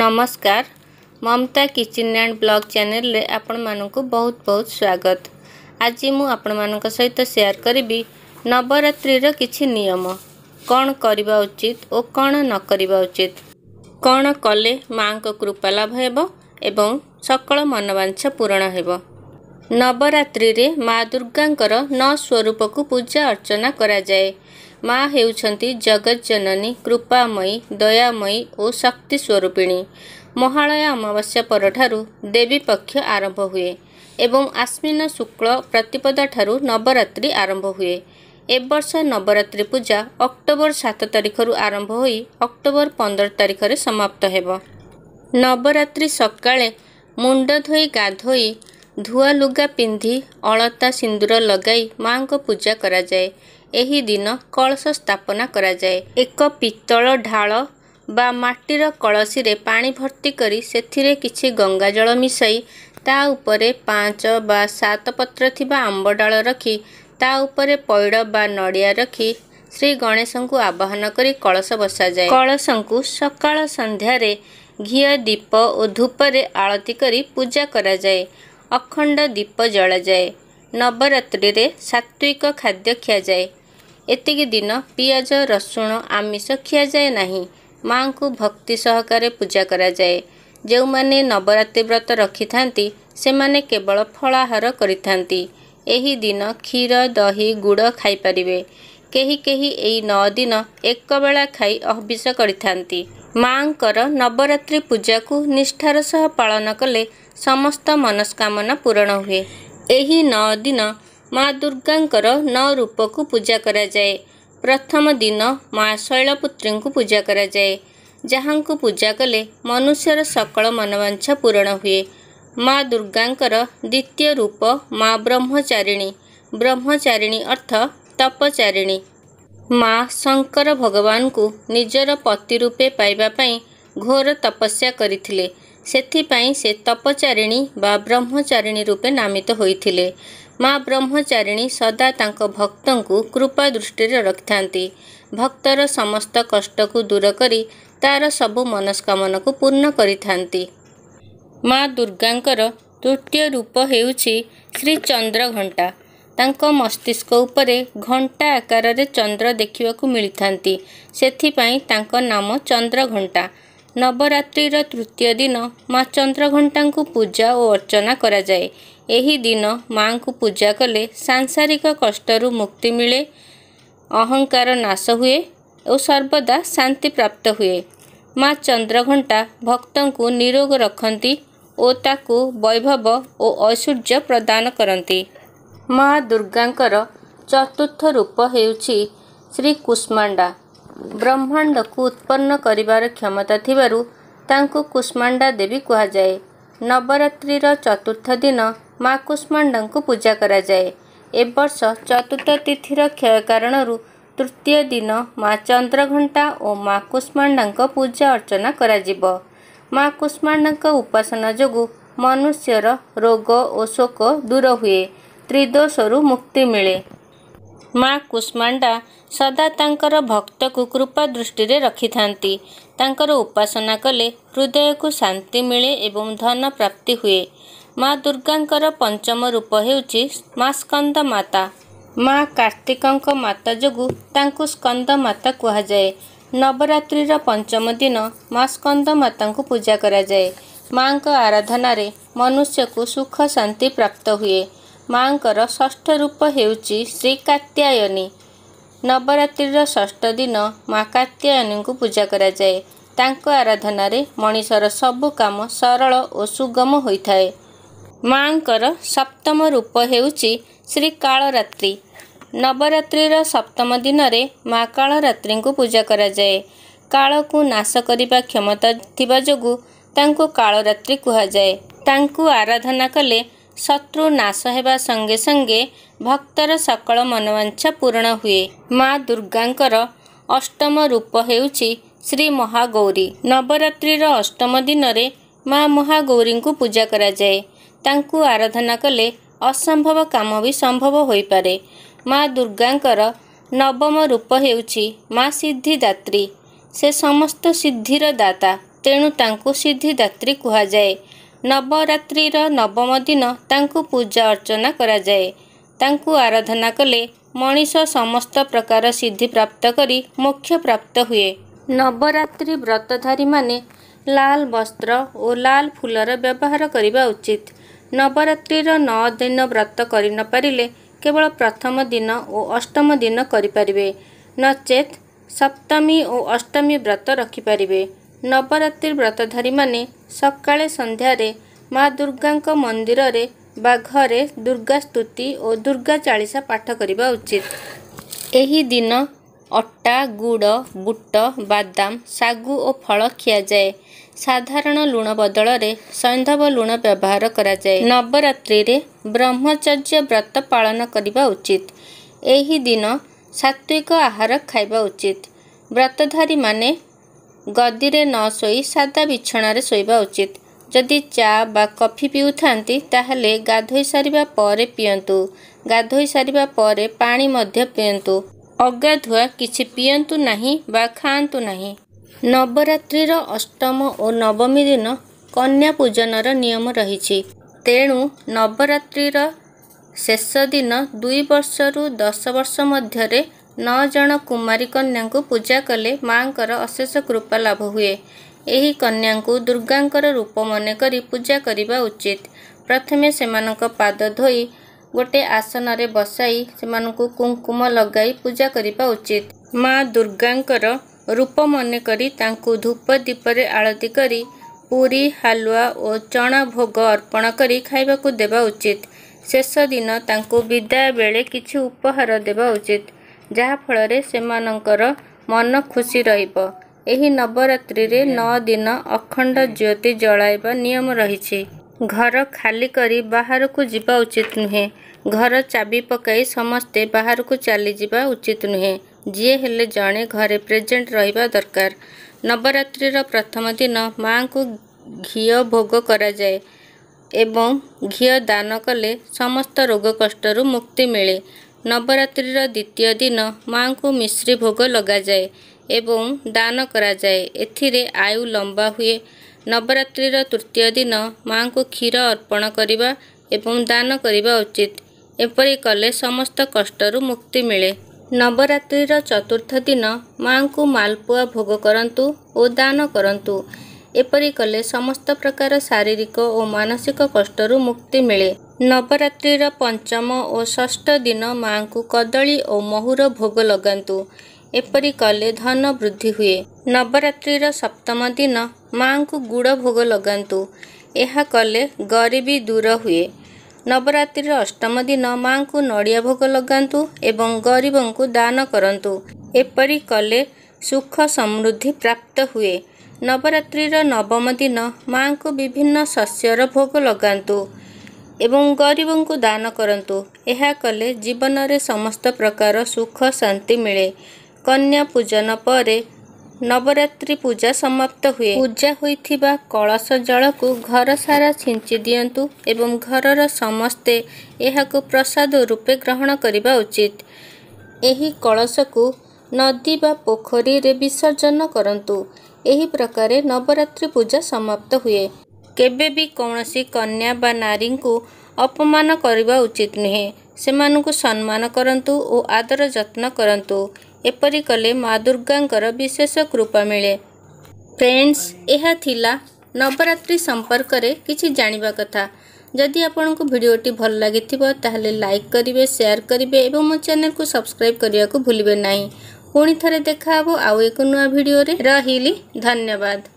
ନମସ୍କାର ମମତା kitchen and blog ଚ୍ୟାନେଲରେ ଆପଣମାନଙ୍କୁ ବହୁତ ବହୁତ ସ୍ୱାଗତ ଆଜି ମୁଁ ଆପଣମାନଙ୍କ ସହିତ ସେୟାର କରିବି ନବରାତ୍ରିର କିଛି ନିୟମ କ'ଣ କରିବା ଉଚିତ ଓ କ'ଣ ନ କରିବା ଉଚିତ କ'ଣ କଲେ ମାଆଙ୍କ କୃପା ଲାଭ ହେବ ଏବଂ ସକଳ ମନବାଞ୍ଛ ପୂରଣ ହେବ ନବରାତ୍ରିରେ ମା ଦୁର୍ଗାଙ୍କର ନ ସ୍ୱରୂପକୁ ପୂଜା ଅର୍ଚ୍ଚନା କରାଯାଏ ମା ହେଉଛନ୍ତି ଜଗତ ଜନନୀ କୃପାମୟୀ ଦୟାମୟୀ ଓ ଶକ୍ତି ସ୍ୱରୂପିଣୀ ମହାଳୟା ଅମାବାସ୍ୟା ପରଠାରୁ ଦେବୀ ପକ୍ଷ ଆରମ୍ଭ ହୁଏ ଏବଂ ଆଶ୍ମିନ ଶୁକ୍ଳ ପ୍ରତିପଦା ଠାରୁ ନବରାତ୍ରି ଆରମ୍ଭ ହୁଏ ଏ ବର୍ଷ ନବରାତ୍ରି ପୂଜା ଅକ୍ଟୋବର ସାତ ତାରିଖରୁ ଆରମ୍ଭ ହୋଇ ଅକ୍ଟୋବର ପନ୍ଦର ତାରିଖରେ ସମାପ୍ତ ହେବ ନବରାତ୍ରି ସକାଳେ ମୁଣ୍ଡ ଧୋଇ ଗାଧୋଇ ଧୂଆ ଲୁଗା ପିନ୍ଧି ଅଳତା ସିନ୍ଦୁର ଲଗାଇ ମା'ଙ୍କ ପୂଜା କରାଯାଏ ଏହି ଦିନ କଳସ ସ୍ଥାପନା କରାଯାଏ ଏକ ପିତ୍ତଳ ଢାଳ ବା ମାଟିର କଳସୀରେ ପାଣି ଭର୍ତ୍ତି କରି ସେଥିରେ କିଛି ଗଙ୍ଗା ଜଳ ମିଶାଇ ତା ଉପରେ ପାଞ୍ଚ ବା ସାତ ପତ୍ର ଥିବା ଆମ୍ବ ଡାଳ ରଖି ତା ଉପରେ ପଇଡ଼ ବା ନଡ଼ିଆ ରଖି ଶ୍ରୀ ଗଣେଶଙ୍କୁ ଆବାହନ କରି କଳସ ବସାଯାଏ କଳସଙ୍କୁ ସକାଳ ସନ୍ଧ୍ୟାରେ ଘିଅ ଦୀପ ଓ ଧୂପରେ ଆଳତି କରି ପୂଜା କରାଯାଏ ଅଖଣ୍ଡ ଦୀପ ଜଳାଯାଏ ନବରାତ୍ରିରେ ସାତ୍ୱିକ ଖାଦ୍ୟ ଖିଆଯାଏ ଏତିକି ଦିନ ପିଆଜ ରସୁଣ ଆମିଷ ଖିଆଯାଏ ନାହିଁ ମାଆଙ୍କୁ ଭକ୍ତି ସହକାରେ ପୂଜା କରାଯାଏ ଯେଉଁମାନେ ନବରାତ୍ରି ବ୍ରତ ରଖିଥାନ୍ତି ସେମାନେ କେବଳ ଫଳାହାର କରିଥାନ୍ତି ଏହି ଦିନ କ୍ଷୀର ଦହି ଗୁଡ଼ ଖାଇପାରିବେ କେହି କେହି ଏହି ନଅ ଦିନ ଏକ ବେଳା ଖାଇ ଅଭିଷ କରିଥାନ୍ତି ମାଆଙ୍କର ନବରାତ୍ରି ପୂଜାକୁ ନିଷ୍ଠାର ସହ ପାଳନ କଲେ ସମସ୍ତ ମନସ୍କାମନା ପୂରଣ ହୁଏ ଏହି ନଅ ଦିନ ମା ଦୁର୍ଗାଙ୍କର ନଅ ରୂପକୁ ପୂଜା କରାଯାଏ ପ୍ରଥମ ଦିନ ମା ଶୈଳପୁତ୍ରୀଙ୍କୁ ପୂଜା କରାଯାଏ ଯାହାଙ୍କୁ ପୂଜା କଲେ ମନୁଷ୍ୟର ସକଳ ମନବାଞ୍ଛା ପୂରଣ ହୁଏ ମା ଦୁର୍ଗାଙ୍କର ଦ୍ୱିତୀୟ ରୂପ ମା ବ୍ରହ୍ମଚାରିଣୀ ବ୍ରହ୍ମଚାରିଣୀ ଅର୍ଥ ତପଚାରିଣୀ ମା ଶଙ୍କର ଭଗବାନଙ୍କୁ ନିଜର ପତି ରୂପେ ପାଇବା ପାଇଁ ଘୋର ତପସ୍ୟା କରିଥିଲେ ସେଥିପାଇଁ ସେ ତପଚାରିଣୀ ବା ବ୍ରହ୍ମଚାରିଣୀ ରୂପେ ନାମିତ ହୋଇଥିଲେ ମା ବ୍ରହ୍ମଚାରିଣୀ ସଦା ତାଙ୍କ ଭକ୍ତଙ୍କୁ କୃପା ଦୃଷ୍ଟିରେ ରଖିଥାନ୍ତି ଭକ୍ତର ସମସ୍ତ କଷ୍ଟକୁ ଦୂର କରି ତାର ସବୁ ମନସ୍କାମନାକୁ ପୂର୍ଣ୍ଣ କରିଥାନ୍ତି ମା ଦୁର୍ଗାଙ୍କର ତୃତୀୟ ରୂପ ହେଉଛି ଶ୍ରୀ ଚନ୍ଦ୍ର ଘଣ୍ଟା ତାଙ୍କ ମସ୍ତିଷ୍କ ଉପରେ ଘଣ୍ଟା ଆକାରରେ ଚନ୍ଦ୍ର ଦେଖିବାକୁ ମିଳିଥାନ୍ତି ସେଥିପାଇଁ ତାଙ୍କ ନାମ ଚନ୍ଦ୍ର ଘଣ୍ଟା ନବରାତ୍ରିର ତୃତୀୟ ଦିନ ମା ଚନ୍ଦ୍ରଘଣ୍ଟାଙ୍କୁ ପୂଜା ଓ ଅର୍ଚ୍ଚନା କରାଯାଏ ଏହି ଦିନ ମାଙ୍କୁ ପୂଜା କଲେ ସାଂସାରିକ କଷ୍ଟରୁ ମୁକ୍ତି ମିଳେ ଅହଙ୍କାର ନାଶ ହୁଏ ଓ ସର୍ବଦା ଶାନ୍ତି ପ୍ରାପ୍ତ ହୁଏ ମା ଚନ୍ଦ୍ରଘଣ୍ଟା ଭକ୍ତଙ୍କୁ ନିରୋଗ ରଖନ୍ତି ଓ ତାକୁ ବୈଭବ ଓ ଐଶ୍ୱର୍ଯ୍ୟ ପ୍ରଦାନ କରନ୍ତି ମା ଦୁର୍ଗାଙ୍କର ଚତୁର୍ଥ ରୂପ ହେଉଛି ଶ୍ରୀ କୁଷ୍ମାଣ୍ଡା ବ୍ରହ୍ମାଣ୍ଡକୁ ଉତ୍ପନ୍ନ କରିବାର କ୍ଷମତା ଥିବାରୁ ତାଙ୍କୁ କୁଷ୍ମାଣ୍ଡା ଦେବୀ କୁହାଯାଏ ନବରାତ୍ରିର ଚତୁର୍ଥ ଦିନ ମା କୁଷ୍ମାଣ୍ଡାଙ୍କୁ ପୂଜା କରାଯାଏ ଏ ବର୍ଷ ଚତୁର୍ଥ ତିଥିର କ୍ଷୟ କାରଣରୁ ତୃତୀୟ ଦିନ ମା ଚନ୍ଦ୍ରଘଣ୍ଟା ଓ ମା କୁଷ୍ମାଣ୍ଡାଙ୍କ ପୂଜା ଅର୍ଚ୍ଚନା କରାଯିବ ମା କୁଷ୍ମାଣ୍ଡାଙ୍କ ଉପାସନା ଯୋଗୁଁ ମନୁଷ୍ୟର ରୋଗ ଓ ଶୋକ ଦୂର ହୁଏ ତ୍ରିଦୋଷରୁ ମୁକ୍ତି ମିଳେ ମା କୁଷ୍ମାଣ୍ଡା ସଦା ତାଙ୍କର ଭକ୍ତକୁ କୃପା ଦୃଷ୍ଟିରେ ରଖିଥାନ୍ତି ତାଙ୍କର ଉପାସନା କଲେ ହୃଦୟକୁ ଶାନ୍ତି ମିଳେ ଏବଂ ଧନ ପ୍ରାପ୍ତି ହୁଏ ମା ଦୁର୍ଗାଙ୍କର ପଞ୍ଚମ ରୂପ ହେଉଛି ମା ସ୍କନ୍ଦ ମାତା ମା କାର୍ତ୍ତିକଙ୍କ ମାତା ଯୋଗୁଁ ତାଙ୍କୁ ସ୍କନ୍ଦ ମାତା କୁହାଯାଏ ନବରାତ୍ରିର ପଞ୍ଚମ ଦିନ ମା ସ୍କନ୍ଦ ମାତାଙ୍କୁ ପୂଜା କରାଯାଏ ମା'ଙ୍କ ଆରାଧନାରେ ମନୁଷ୍ୟକୁ ସୁଖ ଶାନ୍ତି ପ୍ରାପ୍ତ ହୁଏ ମାଙ୍କର ଷଷ୍ଠ ରୂପ ହେଉଛି ଶ୍ରୀ କାତ୍ୟାୟନୀ ନବରାତ୍ରିର ଷଷ୍ଠ ଦିନ ମା କାତ୍ୟାୟନୀଙ୍କୁ ପୂଜା କରାଯାଏ ତାଙ୍କ ଆରାଧନାରେ ମଣିଷର ସବୁ କାମ ସରଳ ଓ ସୁଗମ ହୋଇଥାଏ ମା'ଙ୍କର ସପ୍ତମ ରୂପ ହେଉଛି ଶ୍ରୀ କାଳରାତ୍ରି ନବରାତ୍ରିର ସପ୍ତମ ଦିନରେ ମା କାଳରାତ୍ରିଙ୍କୁ ପୂଜା କରାଯାଏ କାଳକୁ ନାଶ କରିବା କ୍ଷମତା ଥିବା ଯୋଗୁଁ ତାଙ୍କୁ କାଳରାତ୍ରି କୁହାଯାଏ ତାଙ୍କୁ ଆରାଧନା କଲେ ଶତ୍ରୁ ନାଶ ହେବା ସଙ୍ଗେ ସଙ୍ଗେ ଭକ୍ତର ସକଳ ମନୋବାଞ୍ଛା ପୂରଣ ହୁଏ ମା ଦୁର୍ଗାଙ୍କର ଅଷ୍ଟମ ରୂପ ହେଉଛି ଶ୍ରୀ ମହାଗୌରୀ ନବରାତ୍ରିର ଅଷ୍ଟମ ଦିନରେ ମା ମହାଗୌରୀଙ୍କୁ ପୂଜା କରାଯାଏ ତାଙ୍କୁ ଆରାଧନା କଲେ ଅସମ୍ଭବ କାମ ବି ସମ୍ଭବ ହୋଇପାରେ ମା ଦୁର୍ଗାଙ୍କର ନବମ ରୂପ ହେଉଛି ମା ସିଦ୍ଧିଦାତ୍ରୀ ସେ ସମସ୍ତ ସିଦ୍ଧିର ଦାତା ତେଣୁ ତାଙ୍କୁ ସିଦ୍ଧିଦାତ୍ରୀ କୁହାଯାଏ ନବରାତ୍ରିର ନବମ ଦିନ ତାଙ୍କୁ ପୂଜା ଅର୍ଚ୍ଚନା କରାଯାଏ ତାଙ୍କୁ ଆରାଧନା କଲେ ମଣିଷ ସମସ୍ତ ପ୍ରକାର ସିଦ୍ଧି ପ୍ରାପ୍ତ କରି ମୋକ୍ଷ ପ୍ରାପ୍ତ ହୁଏ ନବରାତ୍ରି ବ୍ରତଧାରୀମାନେ ଲାଲ ବସ୍ତ୍ର ଓ ଲାଲ ଫୁଲର ବ୍ୟବହାର କରିବା ଉଚିତ ନବରାତ୍ରିର ନଅ ଦିନ ବ୍ରତ କରିନପାରିଲେ କେବଳ ପ୍ରଥମ ଦିନ ଓ ଅଷ୍ଟମ ଦିନ କରିପାରିବେ ନଚେତ୍ ସପ୍ତମୀ ଓ ଅଷ୍ଟମୀ ବ୍ରତ ରଖିପାରିବେ ନବରାତ୍ରି ବ୍ରତଧାରୀମାନେ ସକାଳେ ସନ୍ଧ୍ୟାରେ ମା ଦୁର୍ଗାଙ୍କ ମନ୍ଦିରରେ ବା ଘରେ ଦୁର୍ଗା ସ୍ତୁତି ଓ ଦୁର୍ଗା ଚାଳିଶା ପାଠ କରିବା ଉଚିତ ଏହି ଦିନ ଅଟା ଗୁଡ଼ ବୁଟ ବାଦାମ ଶାଗୁ ଓ ଫଳ ଖିଆଯାଏ ସାଧାରଣ ଲୁଣ ବଦଳରେ ସୈନ୍ଧବ ଲୁଣ ବ୍ୟବହାର କରାଯାଏ ନବରାତ୍ରିରେ ବ୍ରହ୍ମଚର୍ଯ୍ୟ ବ୍ରତ ପାଳନ କରିବା ଉଚିତ ଏହି ଦିନ ସାତ୍ୱିକ ଆହାର ଖାଇବା ଉଚିତ ବ୍ରତଧାରୀମାନେ ଗଦିରେ ନ ଶୋଇ ସାଦା ବିଛଣାରେ ଶୋଇବା ଉଚିତ ଯଦି ଚା ବା କଫି ପିଉଥାନ୍ତି ତାହେଲେ ଗାଧୋଇ ସାରିବା ପରେ ପିଅନ୍ତୁ ଗାଧୋଇ ସାରିବା ପରେ ପାଣି ମଧ୍ୟ ପିଅନ୍ତୁ ଅଗାଧୁଆ କିଛି ପିଅନ୍ତୁ ନାହିଁ ବା ଖାଆନ୍ତୁ ନାହିଁ ନବରାତ୍ରିର ଅଷ୍ଟମ ଓ ନବମୀ ଦିନ କନ୍ୟା ପୂଜନର ନିୟମ ରହିଛି ତେଣୁ ନବରାତ୍ରିର ଶେଷ ଦିନ ଦୁଇ ବର୍ଷରୁ ଦଶ ବର୍ଷ ମଧ୍ୟରେ नौ कुमारी कन्या को पूजा कले मार अशेष कृपा लाभ हुए यही कन्या को दुर्गाको रूप मनकरी पूजा उचित प्रथमेस पाद धोई गोटे आसन बसाई कुंकुम पूजा कुम उचित पूजाकरेचित मार्गाको रूप मनकरी तुप दीपर आलती कि पुरी हावा ओ चना भोग अर्पण देवा उचित शेष दिन खाइदित शेषदिनँ बेले कि उपहार देवा उचित ଯାହାଫଳରେ ସେମାନଙ୍କର ମନ ଖୁସି ରହିବ ଏହି ନବରାତ୍ରିରେ ନଅ ଦିନ ଅଖଣ୍ଡ ଜ୍ୟୋତି ଜଳାଇବା ନିୟମ ରହିଛି ଘର ଖାଲି କରି ବାହାରକୁ ଯିବା ଉଚିତ ନୁହେଁ ଘର ଚାବି ପକାଇ ସମସ୍ତେ ବାହାରକୁ ଚାଲିଯିବା ଉଚିତ ନୁହେଁ ଯିଏ ହେଲେ ଜଣେ ଘରେ ପ୍ରେଜେଣ୍ଟ ରହିବା ଦରକାର ନବରାତ୍ରିର ପ୍ରଥମ ଦିନ ମାଆଙ୍କୁ ଘିଅ ଭୋଗ କରାଯାଏ ଏବଂ ଘିଅ ଦାନ କଲେ ସମସ୍ତ ରୋଗ କଷ୍ଟରୁ ମୁକ୍ତି ମିଳେ ନବରାତ୍ରିର ଦ୍ୱିତୀୟ ଦିନ ମାଆଙ୍କୁ ମିଶ୍ରୀ ଭୋଗ ଲଗାଯାଏ ଏବଂ ଦାନ କରାଯାଏ ଏଥିରେ ଆୟୁ ଲମ୍ବା ହୁଏ ନବରାତ୍ରିର ତୃତୀୟ ଦିନ ମାଆଙ୍କୁ କ୍ଷୀର ଅର୍ପଣ କରିବା ଏବଂ ଦାନ କରିବା ଉଚିତ ଏପରି କଲେ ସମସ୍ତ କଷ୍ଟରୁ ମୁକ୍ତି ମିଳେ ନବରାତ୍ରିର ଚତୁର୍ଥ ଦିନ ମାଆଙ୍କୁ ମାଲପୁଆ ଭୋଗ କରନ୍ତୁ ଓ ଦାନ କରନ୍ତୁ ଏପରି କଲେ ସମସ୍ତ ପ୍ରକାର ଶାରୀରିକ ଓ ମାନସିକ କଷ୍ଟରୁ ମୁକ୍ତି ମିଳେ ନବରାତ୍ରିର ପଞ୍ଚମ ଓ ଷଷ୍ଠ ଦିନ ମାଆଙ୍କୁ କଦଳୀ ଓ ମହୁର ଭୋଗ ଲଗାନ୍ତୁ ଏପରି କଲେ ଧନ ବୃଦ୍ଧି ହୁଏ ନବରାତ୍ରିର ସପ୍ତମ ଦିନ ମାଆଙ୍କୁ ଗୁଡ଼ ଭୋଗ ଲଗାନ୍ତୁ ଏହା କଲେ ଗରିବୀ ଦୂର ହୁଏ ନବରାତ୍ରିର ଅଷ୍ଟମ ଦିନ ମାଆଙ୍କୁ ନଡ଼ିଆ ଭୋଗ ଲଗାନ୍ତୁ ଏବଂ ଗରିବଙ୍କୁ ଦାନ କରନ୍ତୁ ଏପରି କଲେ ସୁଖ ସମୃଦ୍ଧି ପ୍ରାପ୍ତ ହୁଏ ନବରାତ୍ରିର ନବମ ଦିନ ମାଆଙ୍କୁ ବିଭିନ୍ନ ଶସ୍ୟର ଭୋଗ ଲଗାନ୍ତୁ ଏବଂ ଗରିବଙ୍କୁ ଦାନ କରନ୍ତୁ ଏହା କଲେ ଜୀବନରେ ସମସ୍ତ ପ୍ରକାର ସୁଖ ଶାନ୍ତି ମିଳେ କନ୍ୟା ପୂଜନ ପରେ ନବରାତ୍ରି ପୂଜା ସମାପ୍ତ ହୁଏ ପୂଜା ହୋଇଥିବା କଳସ ଜଳକୁ ଘର ସାରା ଛିଞ୍ଚି ଦିଅନ୍ତୁ ଏବଂ ଘରର ସମସ୍ତେ ଏହାକୁ ପ୍ରସାଦ ରୂପେ ଗ୍ରହଣ କରିବା ଉଚିତ ଏହି କଳସକୁ नदी बा पोखरी रे विसर्जन करूँ यही प्रकार नवरात्रि पूजा समाप्त हुए केबे भी कौन कन्या बा नारी को अपमान करवा उचित नुहे से सम्मान करतु और आदर जत्न करतु एपरी कले माँ दुर्गा विशेष कृपा मिले फ्रेंड्स यह नवरात्रि संपर्क में किसी जाणी कथा जदि आपण को भिडटी भल लगी लाइक करेंगे सेयार करेंगे और मो चेल को सब्सक्राइब करने को भूलें ना ପୁଣି ଥରେ ଦେଖା ହେବ ଆଉ ଏକ ନୂଆ ଭିଡ଼ିଓରେ ରହିଲି ଧନ୍ୟବାଦ